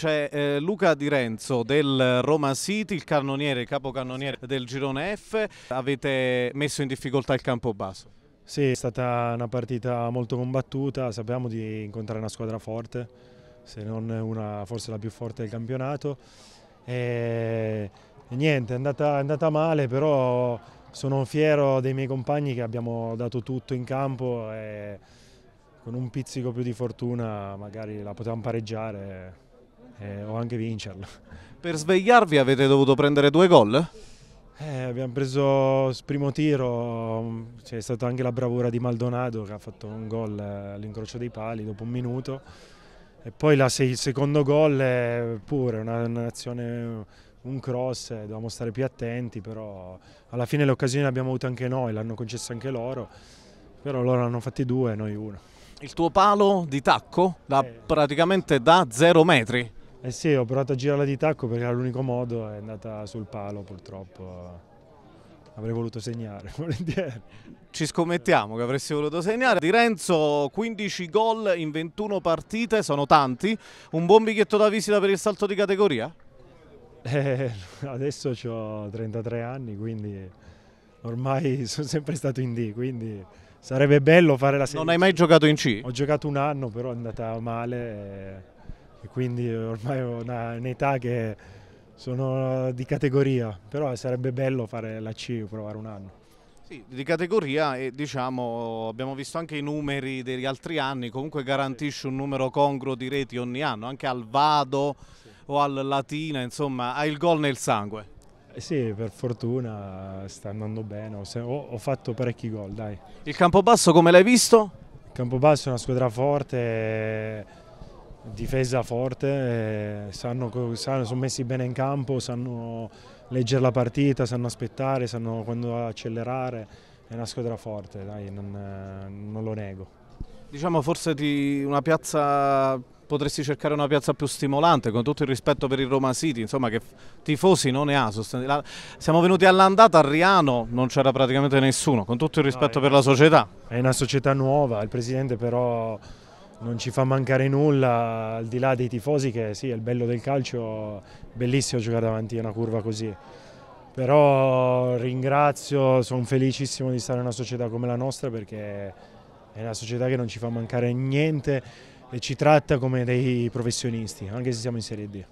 C'è eh, Luca Di Renzo del Roma City, il cannoniere, il capocannoniere del girone F. Avete messo in difficoltà il campo basso? Sì, è stata una partita molto combattuta, sappiamo di incontrare una squadra forte, se non una forse la più forte del campionato. E, e niente, è andata, è andata male, però sono fiero dei miei compagni che abbiamo dato tutto in campo e con un pizzico più di fortuna magari la potevamo pareggiare eh, o anche vincerlo. Per svegliarvi avete dovuto prendere due gol? Eh, abbiamo preso il primo tiro, mm, c'è stata anche la bravura di Maldonado che ha fatto un gol eh, all'incrocio dei pali dopo un minuto e poi la, il secondo gol è pure un'azione, un cross, eh, dovevamo stare più attenti però alla fine le occasioni le abbiamo avute anche noi, l'hanno concessa anche loro, però loro hanno fatti due e noi uno. Il tuo palo di tacco da eh. praticamente da zero metri? Eh sì, ho provato a girarla di tacco perché era l'unico modo, è andata sul palo purtroppo. Avrei voluto segnare, volentieri. Ci scommettiamo che avresti voluto segnare. Di Renzo 15 gol in 21 partite, sono tanti. Un buon biglietto da visita per il salto di categoria? Eh, adesso ho 33 anni, quindi ormai sono sempre stato in D, quindi sarebbe bello fare la serie. Non hai mai giocato in C? Ho giocato un anno, però è andata male. E... Eh, e quindi ormai ho una, un'età che sono di categoria, però sarebbe bello fare la C, provare un anno. Sì, di categoria e diciamo abbiamo visto anche i numeri degli altri anni, comunque garantisce un numero congruo di reti ogni anno, anche al Vado sì. o al Latina, insomma ha il gol nel sangue. Eh sì, per fortuna sta andando bene, ho, fatto parecchi gol, dai. Il Campobasso come l'hai visto? Il Campobasso è una squadra forte difesa forte, eh, sanno, sanno, sono messi bene in campo, sanno leggere la partita, sanno aspettare, sanno quando accelerare, è una squadra forte, dai, non, non lo nego. Diciamo forse di una piazza potresti cercare una piazza più stimolante, con tutto il rispetto per il Roma City, insomma che tifosi non ne ha. siamo venuti all'andata a Riano, non c'era praticamente nessuno, con tutto il rispetto no, per la società. È una società nuova, il presidente però non ci fa mancare nulla, al di là dei tifosi che sì, è il bello del calcio, bellissimo giocare davanti a una curva così. Però ringrazio, sono felicissimo di stare in una società come la nostra perché è una società che non ci fa mancare niente e ci tratta come dei professionisti, anche se siamo in Serie D.